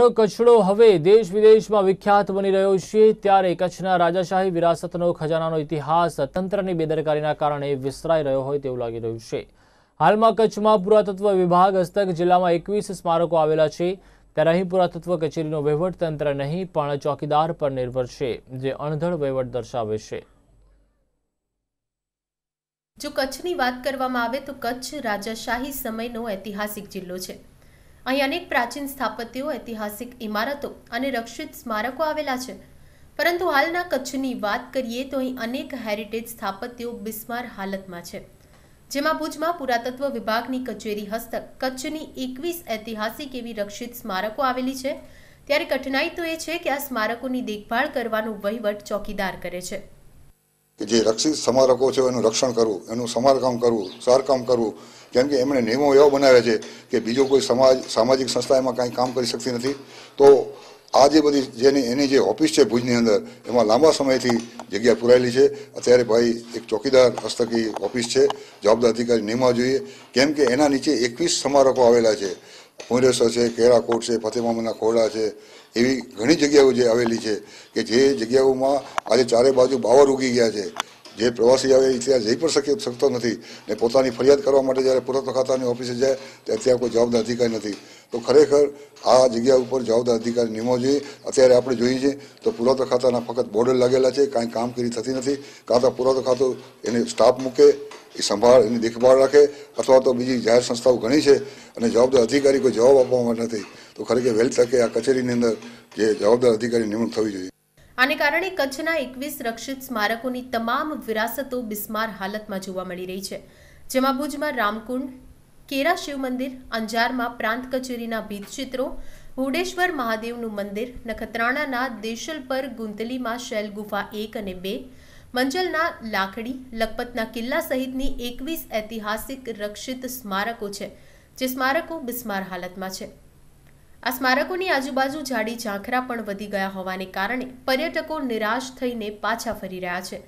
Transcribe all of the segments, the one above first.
કચ્છડો હવે દેશ વિદેશમાં વિખ્યાત બની રહ્યો છે ત્યારે કચ્છના રાજાશાહી વિરાસતનો ખજાનાનો ઇતિહાસ તંત્રની બેદરકારીના કારણે વિસરાઈ રહ્યો હોય તેવું લાગી રહ્યું છે હાલમાં કચ્છમાં પુરાતત્વ વિભાગ હસ્તક જિલ્લામાં એકવીસ સ્મારકો આવેલા છે ત્યારે અહીં પુરાતત્વ કચેરીનો વહીવટ તંત્ર નહીં પણ ચોકીદાર પર નિર્ભર છે જે અણધળ વહીવટ દર્શાવે છે જો કચ્છની વાત કરવામાં આવે તો કચ્છ રાજાશાહી સમયનો ઐતિહાસિક જિલ્લો છે અહીં અનેક પ્રાચીન સ્થાપત્યો ઐતિહાસિક ઇમારતો અને રક્ષિત સ્મારકો આવેલા છે પરંતુ હાલના કચ્છની વાત કરીએ તો અહીં અનેક હેરિટેજ સ્થાપત્યો બિસ્માર હાલતમાં છે જેમાં ભુજમાં પુરાતત્વ વિભાગની કચેરી હસ્તક કચ્છની એકવીસ ઐતિહાસિક એવી રક્ષિત સ્મારકો આવેલી છે ત્યારે કઠિનાઈ તો એ છે કે આ સ્મારકોની દેખભાળ કરવાનો વહીવટ ચોકીદાર કરે છે જે રક્ષિત સ્મારકો છે એનું રક્ષણ કરવું એનું સમારકામ કરવું સારકામ કરવું કેમ કે એમણે નિયમો એવા બનાવ્યા છે કે બીજો કોઈ સમાજ સામાજિક સંસ્થા એમાં કાંઈ કામ કરી શકતી નથી તો આ જે બધી જેની એની જે ઓફિસ છે ભુજની અંદર એમાં લાંબા સમયથી જગ્યા પુરાયેલી છે અત્યારે ભાઈ એક ચોકીદાર હસ્તકી ઓફિસ છે જવાબદાર અધિકારી નિમવા જોઈએ કેમ કે એના નીચે એકવીસ સ્મારકો આવેલા છે ભુંરેસર છે કેરાકોટ છે ફતેમામના ખોડા છે એવી ઘણી જગ્યાઓ જે આવેલી છે કે જે જગ્યાઓમાં આજે ચારે બાજુ બાવર ઉગી ગયા છે જે પ્રવાસી આવે એ ત્યાં જઈ પણ શકી શકતો નથી ને પોતાની ફરિયાદ કરવા માટે જ્યારે પુરાતત્વ ખાતાની ઓફિસે જાય ત્યાં ત્યાં કોઈ જવાબદાર અધિકારી નથી તો ખરેખર આ જગ્યા ઉપર જવાબદાર અધિકારી નિમો જોઈએ અત્યારે આપણે જોઈએ છીએ તો પુરાતત્વ ખાતાના ફક્ત બોર્ડર લાગેલા છે કાંઈ કામગીરી થતી નથી કાં તો પુરાતત્વ ખાતું એને સ્ટાફ મૂકે એ સંભાળ એની દેખભાળ રાખે અથવા તો બીજી જાહેર સંસ્થાઓ ઘણી છે અને જવાબદાર અધિકારી કોઈ જવાબ આપવામાં નથી તો ખરેખર વહેલી તકે આ કચેરીની અંદર જે જવાબદાર અધિકારી નિમણૂક થવી જોઈએ આને કારણે કચ્છના એકવીસ રક્ષિત સ્મારકોની તમામ વિરાસતો બિસ્માર હાલતમાં જોવા મળી રહી છે જેમાં ભુજમાં રામકુંડ કેરા શિવ મંદિર અંજારમાં પ્રાંત કચેરીના ભીતચિત્રો ભુડેશ્વર મહાદેવનું મંદિર નખત્રાણાના દેશલ પર ગુંતલીમાં શૈલ ગુફા એક અને બે મંજલના લાકડી લખપતના કિલ્લા સહિતની એકવીસ ઐતિહાસિક રક્ષિત સ્મારકો છે જે સ્મારકો બિસ્માર હાલતમાં છે આ સ્મારકોની આજુબાજુ જાડી ઝાંખરા પણ વધી ગયા હોવાને કારણે પર્યટકો નિરાશ થઈને પાછા ફરી રહ્યા છે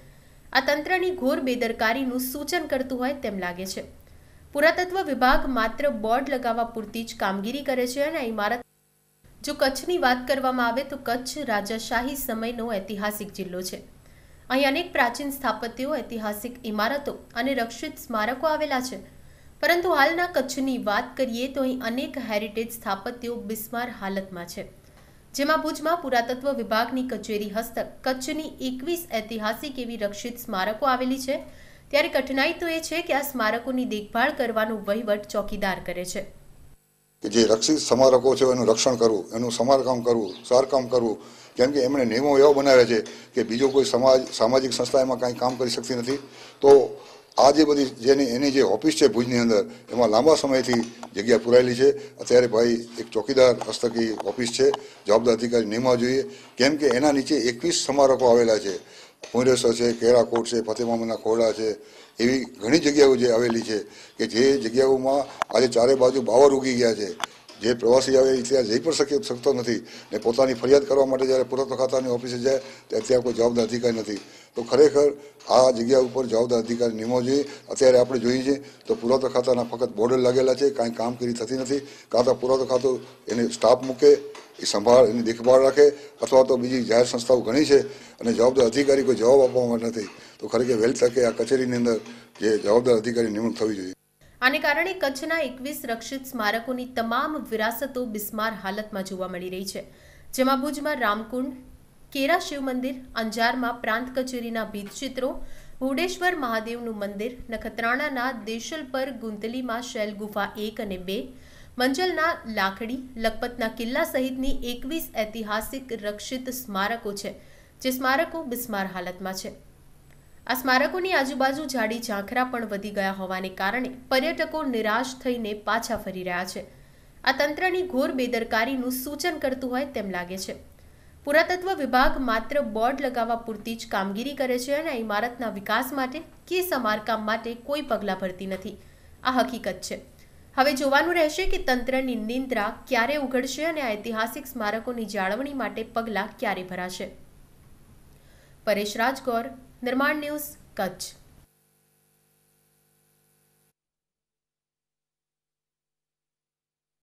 આ તંત્રની ઘોર બેદરકારીનું સૂચન કરતું હોય તેમ લાગે છે પુરાતત્વ વિભાગ માત્ર બોર્ડ લગાવવા પૂરતી જ કામગીરી કરે છે અને આ ઇમારત જો કચ્છની વાત કરવામાં આવે તો કચ્છ રાજાશાહી સમયનો ઐતિહાસિક જિલ્લો છે અહીં અનેક પ્રાચીન સ્થાપત્યો ઐતિહાસિક ઇમારતો અને રક્ષિત સ્મારકો આવેલા છે પરંતુ હાલના કચ્છની વાત કરીએ તો અહીં અનેક હેરિટેજ સ્થાપત્યો બિસ્માર હાલતમાં છે જેમાં ભુજમાં પુરાતત્વ વિભાગની કચેરી હસ્તક કચ્છની એકવીસ ઐતિહાસિક એવી રક્ષિત સ્મારકો આવેલી છે ત્યારે કઠિનાઈ તો એ છે કે આ સ્મારકોની દેખભાળ કરવાનો વહીવટ ચોકીદાર કરે છે કે જે રક્ષિત સ્મારકો છે એનું રક્ષણ કરવું એનું સમારકામ કરવું સારકામ કરવું કેમ કે એમણે નિયમો એવા બનાવ્યા છે કે બીજો કોઈ સમાજ સામાજિક સંસ્થા એમાં કાંઈ કામ કરી શકતી નથી તો આ જે બધી જેની એની જે ઓફિસ છે ભુજની અંદર એમાં લાંબા સમયથી જગ્યા પુરાયેલી છે અત્યારે ભાઈ એક ચોકીદાર હસ્તકી ઓફિસ છે જવાબદાર અધિકારી નિમવા જોઈએ કેમ કે એના નીચે એકવીસ સ્મારકો આવેલા છે કોંગ્રેસર છે કેરાકોટ છે ફતેમામના ખોરડા છે એવી ઘણી જગ્યાઓ જે આવેલી છે કે જે જગ્યાઓમાં આજે ચારે બાજુ બાવર ઉગી ગયા છે જે પ્રવાસી આવે એ ત્યાં જઈ પણ શકી શકતો નથી ને પોતાની ફરિયાદ કરવા માટે જ્યારે પુરાતત્વ ખાતાની ઓફિસે જાય ત્યારે ત્યાં કોઈ જવાબદાર અધિકારી નથી તો ખરેખર આ જગ્યા ઉપર જવાબદાર અધિકારી નિમો જોઈએ અત્યારે આપણે જોઈએ છીએ તો પુરાતત્વ ખાતાના ફક્ત બોર્ડર લાગેલા છે કાંઈ કામગીરી થતી નથી કાં તો પુરાતત્વ ખાતું એને સ્ટાફ મૂકે એ સંભાળ એની દેખભાળ રાખે અથવા તો બીજી જાહેર સંસ્થાઓ ઘણી છે અને જવાબદાર અધિકારી કોઈ જવાબ આપવા માટે નથી તો ખરેખર વહેલી તકે આ કચેરીની અંદર જે જવાબદાર અધિકારી નિમણૂક થવી જોઈએ આને કારણે કચ્છના એકવીસ રક્ષિત સ્મારકોની તમામ વિરાસતો બિસ્માર હાલતમાં જોવા મળી રહી છે જેમાં ભુજમાં રામકુંડ કેરા શિવ મંદિર અંજારમાં પ્રાંત કચેરીના ભીતચિત્રો ભુડેશ્વર મહાદેવનું મંદિર નખત્રાણાના પર ગુંતલીમાં શૈલ ગુફા એક અને બે મંજલના લાકડી લખપતના કિલ્લા સહિતની એકવીસ ઐતિહાસિક રક્ષિત સ્મારકો છે જે સ્મારકો બિસ્માર હાલતમાં છે આ સ્મારકોની આજુબાજુ ઝાડી ઝાંખરા પણ વધી ગયા હોવાને કારણે પર્યટકો નિરાશ થઈને પાછા ફરી રહ્યા છે આ તંત્રની ઘોર બેદરકારીનું સૂચન કરતું હોય તેમ લાગે છે પુરાતત્વ વિભાગ માત્ર બોર્ડ લગાવવા પૂરતી જ કામગીરી કરે છે અને ઇમારતના વિકાસ માટે કે સમારકામ માટે કોઈ પગલાં ભરતી નથી આ હકીકત છે હવે જોવાનું રહેશે કે તંત્રની નિંદ્રા ક્યારે ઉઘડશે અને આ ઐતિહાસિક સ્મારકોની જાળવણી માટે પગલાં ક્યારે ભરાશે પરેશ રાજગોર નિર્માણ ન્યૂઝ કચ્છ